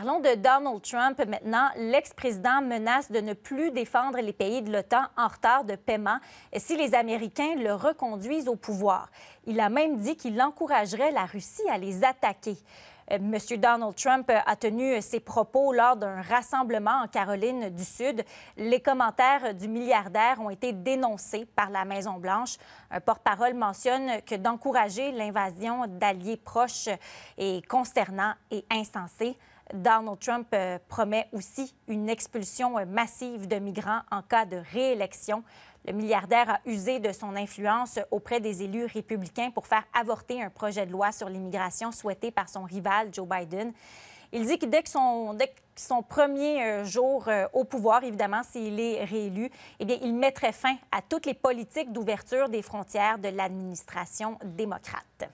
Parlons de Donald Trump maintenant. L'ex-président menace de ne plus défendre les pays de l'OTAN en retard de paiement si les Américains le reconduisent au pouvoir. Il a même dit qu'il encouragerait la Russie à les attaquer. Euh, Monsieur Donald Trump a tenu ses propos lors d'un rassemblement en Caroline du Sud. Les commentaires du milliardaire ont été dénoncés par la Maison-Blanche. Un porte-parole mentionne que d'encourager l'invasion d'alliés proches est consternant et insensé. Donald Trump euh, promet aussi une expulsion euh, massive de migrants en cas de réélection. Le milliardaire a usé de son influence auprès des élus républicains pour faire avorter un projet de loi sur l'immigration souhaité par son rival Joe Biden. Il dit que dès son, premier euh, jour au pouvoir, évidemment, s'il est réélu, eh il mettrait fin à toutes les politiques d'ouverture des frontières de l'administration démocrate.